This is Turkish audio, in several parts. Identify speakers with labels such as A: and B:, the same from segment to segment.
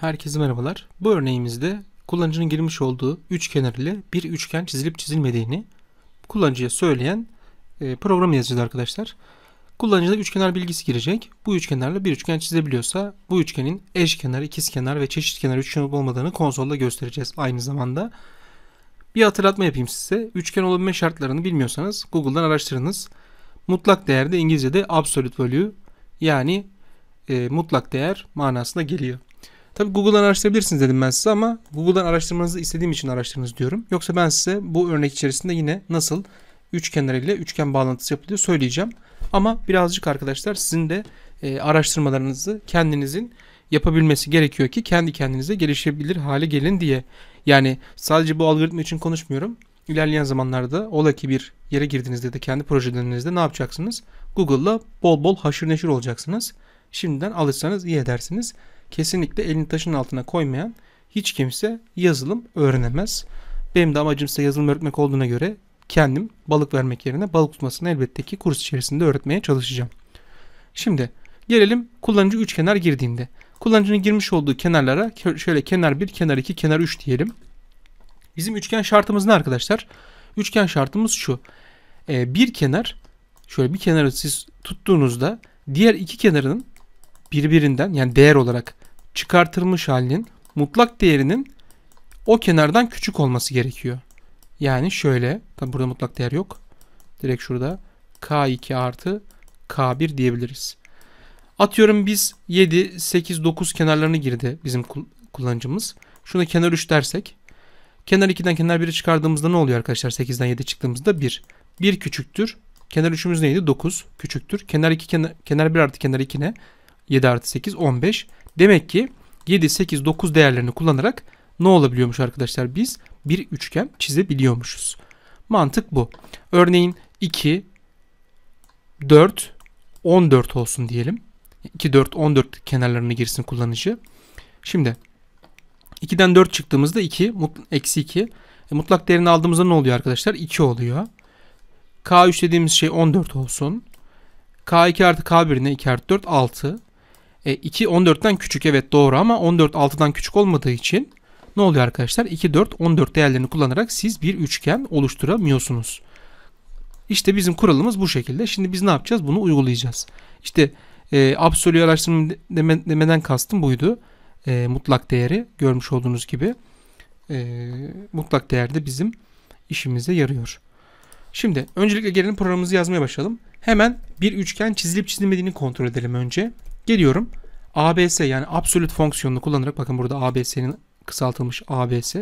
A: Herkese merhabalar. Bu örneğimizde kullanıcının girmiş olduğu üçkenar ile bir üçgen çizilip çizilmediğini kullanıcıya söyleyen e, program yazıcıda arkadaşlar. Kullanıcı da üçkenar bilgisi girecek. Bu üçkenarla bir üçgen çizebiliyorsa bu üçgenin eşkenar, ikizkenar ve çeşitkenar üçgen olup olmadığını konsolda göstereceğiz aynı zamanda. Bir hatırlatma yapayım size. Üçgen olabilme şartlarını bilmiyorsanız Google'dan araştırınız. Mutlak değerde İngilizce'de absolute value yani e, mutlak değer manasına geliyor. Tabi Google'dan araştırabilirsiniz dedim ben size ama Google'dan araştırmanızı istediğim için araştırınız diyorum. Yoksa ben size bu örnek içerisinde yine nasıl üçgenler ile üçgen bağlantısı yapılıyor söyleyeceğim. Ama birazcık arkadaşlar sizin de e, araştırmalarınızı kendinizin yapabilmesi gerekiyor ki kendi kendinize gelişebilir hale gelin diye. Yani sadece bu algoritma için konuşmuyorum. İlerleyen zamanlarda ola ki bir yere girdiğinizde de kendi projelerinizde ne yapacaksınız? Google'la bol bol haşır neşir olacaksınız. Şimdiden alırsanız iyi edersiniz kesinlikle elini taşın altına koymayan hiç kimse yazılım öğrenemez. Benim de amacım size yazılım öğretmek olduğuna göre kendim balık vermek yerine balık tutmasını elbette ki kurs içerisinde öğretmeye çalışacağım. Şimdi gelelim kullanıcı üç kenar girdiğinde. Kullanıcının girmiş olduğu kenarlara şöyle kenar 1, kenar 2, kenar 3 diyelim. Bizim üçgen şartımız ne arkadaşlar? Üçgen şartımız şu. Ee, bir kenar şöyle bir kenarı siz tuttuğunuzda diğer iki kenarının birbirinden yani değer olarak çıkartılmış halinin mutlak değerinin o kenardan küçük olması gerekiyor. Yani şöyle, tabi burada mutlak değer yok. Direkt şurada K2 artı K1 diyebiliriz. Atıyorum biz 7, 8, 9 kenarlarını girdi bizim kullanıcımız. Şunu kenar 3 dersek. Kenar 2'den kenar 1'i çıkardığımızda ne oluyor arkadaşlar? 8'den 7 çıktığımızda 1. 1 küçüktür. Kenar 3'ümüz neydi? 9 küçüktür. Kenar 2 kenar, kenar 1 artı kenar 2 ne? 7 artı 8 15. Demek ki 7, 8, 9 değerlerini kullanarak ne olabiliyormuş arkadaşlar? Biz bir üçgen çizebiliyormuşuz. Mantık bu. Örneğin 2, 4, 14 olsun diyelim. 2, 4, 14 kenarlarını girsin kullanıcı. Şimdi 2'den 4 çıktığımızda 2, eksi 2. E, mutlak değerini aldığımızda ne oluyor arkadaşlar? 2 oluyor. K3 dediğimiz şey 14 olsun. K2 artı K1'ine 2 artı 4, 6. E, 2 14'ten küçük evet doğru ama 14 6'dan küçük olmadığı için ne oluyor arkadaşlar? 2 4 14 değerlerini kullanarak siz bir üçgen oluşturamıyorsunuz. İşte bizim kuralımız bu şekilde. Şimdi biz ne yapacağız? Bunu uygulayacağız. İşte e, absolü araştırma deme, demeden kastım buydu. E, mutlak değeri görmüş olduğunuz gibi e, mutlak değerde bizim işimize yarıyor. Şimdi öncelikle gelelim programımızı yazmaya başlayalım. Hemen bir üçgen çizilip çizilmediğini kontrol edelim önce. Geliyorum. ABS yani absolut fonksiyonunu kullanarak bakın burada ABS'nin kısaltılmış ABS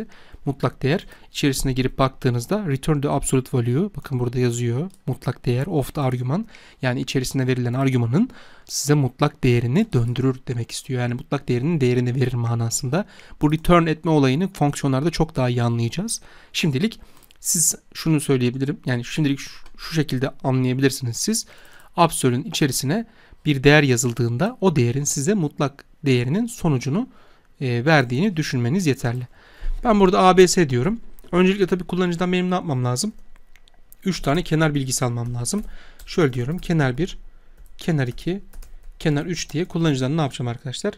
A: mutlak değer içerisine girip baktığınızda return the absolute value bakın burada yazıyor mutlak değer of the argüman yani içerisine verilen argümanın size mutlak değerini döndürür demek istiyor. Yani mutlak değerinin değerini verir manasında. Bu return etme olayını fonksiyonlarda çok daha iyi anlayacağız. Şimdilik siz şunu söyleyebilirim yani şimdilik şu şekilde anlayabilirsiniz siz. Absol'ün içerisine bir değer yazıldığında o değerin size mutlak değerinin sonucunu e, verdiğini düşünmeniz yeterli. Ben burada ABS diyorum. Öncelikle tabii kullanıcıdan benim ne yapmam lazım? 3 tane kenar bilgisi almam lazım. Şöyle diyorum. Kenar 1, kenar 2, kenar 3 diye kullanıcıdan ne yapacağım arkadaşlar?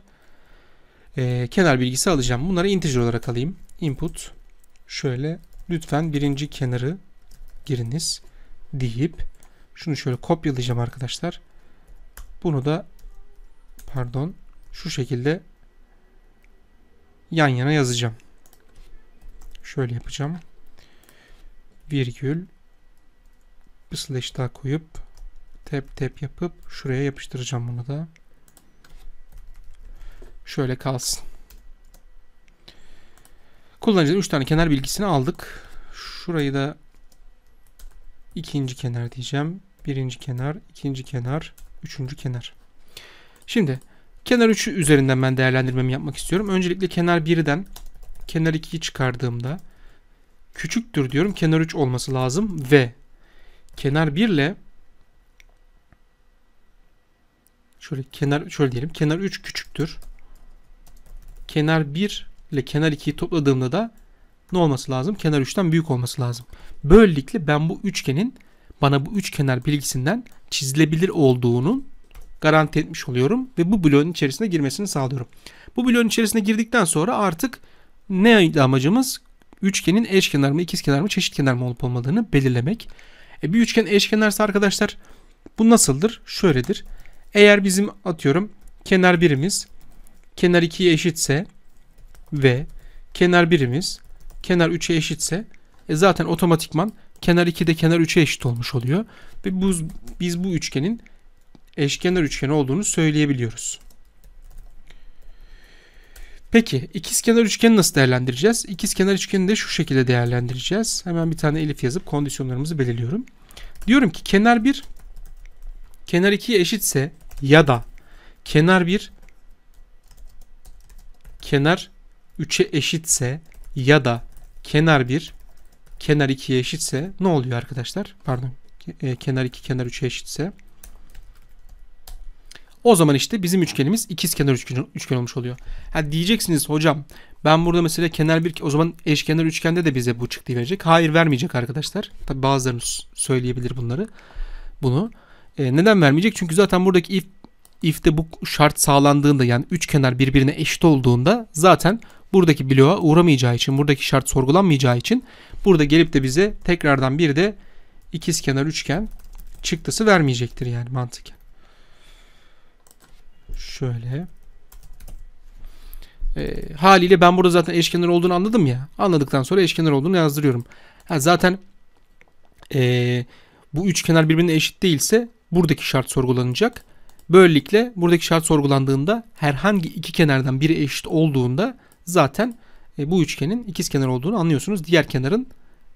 A: Ee, kenar bilgisi alacağım. Bunları integer olarak alayım. Input şöyle lütfen birinci kenarı giriniz deyip şunu şöyle kopyalayacağım arkadaşlar. Bunu da pardon şu şekilde yan yana yazacağım. Şöyle yapacağım. Virgül bir slash daha koyup tep tep yapıp şuraya yapıştıracağım bunu da. Şöyle kalsın. Kullanıcının 3 tane kenar bilgisini aldık. Şurayı da ikinci kenar diyeceğim. Birinci kenar, ikinci kenar, Üçüncü kenar. Şimdi kenar 3'ü üzerinden ben değerlendirmemi yapmak istiyorum. Öncelikle kenar 1'den kenar 2'yi çıkardığımda küçüktür diyorum. Kenar 3 olması lazım ve kenar 1 ile şöyle kenar şöyle diyelim. Kenar 3 küçüktür. Kenar 1 ile kenar 2'yi topladığımda da ne olması lazım? Kenar 3'ten büyük olması lazım. Böylelikle ben bu üçgenin bana bu üç kenar bilgisinden çizilebilir olduğunun garanti etmiş oluyorum ve bu bloğun içerisine girmesini sağlıyorum. Bu bloğun içerisine girdikten sonra artık ne amacımız? Üçgenin eşkenar mı, ikizkenar mı, çeşit kenar mı olup olmadığını belirlemek. E bir üçgen eşkenarsa arkadaşlar bu nasıldır? Şöyledir. Eğer bizim atıyorum kenar birimiz kenar 2'ye eşitse ve kenar birimiz kenar 3'e eşitse e zaten otomatikman kenar 2 de kenar 3'e eşit olmuş oluyor. Ve bu, biz bu üçgenin eşkenar üçgen olduğunu söyleyebiliyoruz. Peki ikizkenar üçgeni nasıl değerlendireceğiz? İkizkenar üçgeni de şu şekilde değerlendireceğiz. Hemen bir tane elif yazıp kondisyonlarımızı belirliyorum. Diyorum ki kenar 1 kenar 2'ye eşitse ya da kenar 1 kenar 3'e eşitse ya da kenar 1 kenar 2'ye eşitse ne oluyor arkadaşlar? Pardon. E, kenar 2 kenar 3'e eşitse. O zaman işte bizim üçgenimiz ikiz kenar üçgen, üçgen olmuş oluyor. Ha diyeceksiniz hocam ben burada mesela kenar bir o zaman eşkenar üçgende de bize bu çıktı verecek. Hayır vermeyecek arkadaşlar. Tabii bazılarınız söyleyebilir bunları. Bunu. E, neden vermeyecek? Çünkü zaten buradaki if if'te bu şart sağlandığında yani üç kenar birbirine eşit olduğunda zaten buradaki bloğa uğramayacağı için, buradaki şart sorgulanmayacağı için Burada gelip de bize tekrardan bir de ikizkenar üçgen çıktısı vermeyecektir yani mantık Şöyle. E, haliyle ben burada zaten eşkenar olduğunu anladım ya. Anladıktan sonra eşkenar olduğunu yazdırıyorum. Ha, zaten e, bu üç kenar birbirine eşit değilse buradaki şart sorgulanacak. Böylelikle buradaki şart sorgulandığında herhangi iki kenardan biri eşit olduğunda zaten e, bu üçgenin ikiz kenar olduğunu anlıyorsunuz. Diğer kenarın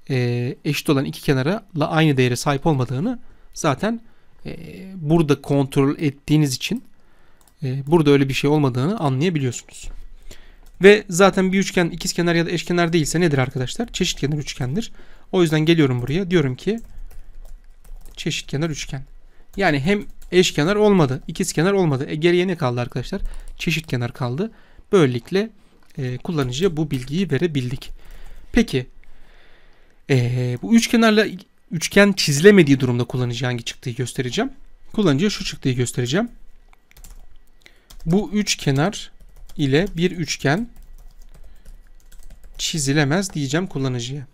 A: e, eşit olan iki kenara aynı değere sahip olmadığını zaten e, burada kontrol ettiğiniz için burada öyle bir şey olmadığını anlayabiliyorsunuz. Ve zaten bir üçgen ikiz kenar ya da eşkenar değilse nedir arkadaşlar? Çeşit kenar üçgendir. O yüzden geliyorum buraya diyorum ki çeşit kenar üçgen. Yani hem eşkenar olmadı, ikiz kenar olmadı. E geriye ne kaldı arkadaşlar? Çeşit kenar kaldı. Böylelikle e, kullanıcıya bu bilgiyi verebildik. Peki e, bu üçkenarla üçgen çizilemediği durumda kullanıcı hangi çıktığı göstereceğim. Kullanıcıya şu çıktığı göstereceğim. Bu üç kenar ile bir üçgen çizilemez diyeceğim kullanıcıya.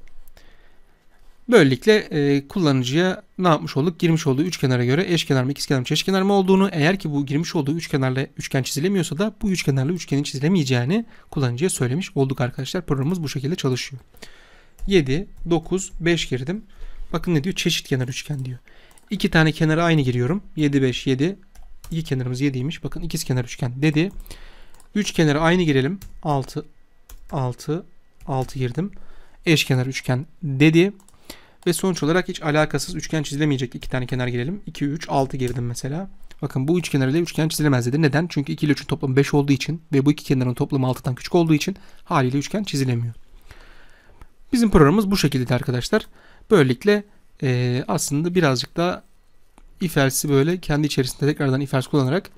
A: Böylelikle e, kullanıcıya ne yapmış olduk? Girmiş olduğu üçkenara göre eşkenar mı, ikizkenar mı, çeşkenar mı olduğunu, eğer ki bu girmiş olduğu üçkenarla üçgen çizilemiyorsa da bu üçkenarla üçgenin çizilemeyeceğini kullanıcıya söylemiş olduk arkadaşlar. Programımız bu şekilde çalışıyor. 7, 9, 5 girdim. Bakın ne diyor? Çeşit kenar üçgen diyor. İki tane kenara aynı giriyorum. 7, 5, 7. İki kenarımız 7'ymiş. Bakın ikizkenar üçgen dedi. Üç kenara aynı girelim. 6, 6, 6 girdim. Eşkenar üçgen dedi. Ve sonuç olarak hiç alakasız üçgen çizilemeyecek iki tane kenar girelim. 2, 3, 6 girdim mesela. Bakın bu üç kenar ile üçgen çizilemez dedi. Neden? Çünkü 2 ile 3'ün toplamı 5 olduğu için ve bu iki kenarın toplamı 6'dan küçük olduğu için haliyle üçgen çizilemiyor. Bizim programımız bu şekilde arkadaşlar. Böylelikle e, aslında birazcık da if böyle kendi içerisinde tekrardan if kullanarak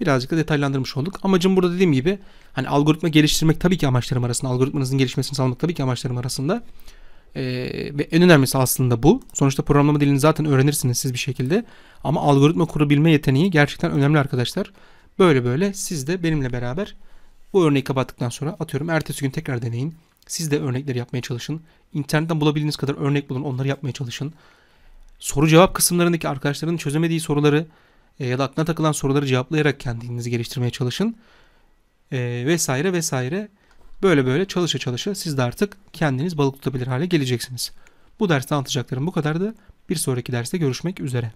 A: birazcık da detaylandırmış olduk. Amacım burada dediğim gibi hani algoritma geliştirmek tabii ki amaçlarım arasında. Algoritmanızın gelişmesini sağlamak tabii ki amaçlarım arasında. Ee, ve en önemlisi aslında bu. Sonuçta programlama dilini zaten öğrenirsiniz siz bir şekilde. Ama algoritma kurabilme yeteneği gerçekten önemli arkadaşlar. Böyle böyle siz de benimle beraber bu örneği kapattıktan sonra atıyorum ertesi gün tekrar deneyin. Siz de örnekleri yapmaya çalışın. İnternetten bulabildiğiniz kadar örnek bulun onları yapmaya çalışın. Soru cevap kısımlarındaki arkadaşların çözemediği soruları e, ya da aklına takılan soruları cevaplayarak kendinizi geliştirmeye çalışın. E, vesaire vesaire. Böyle böyle çalışa çalışa siz de artık kendiniz balık tutabilir hale geleceksiniz. Bu derste anlatacaklarım bu kadardı. Bir sonraki derste görüşmek üzere.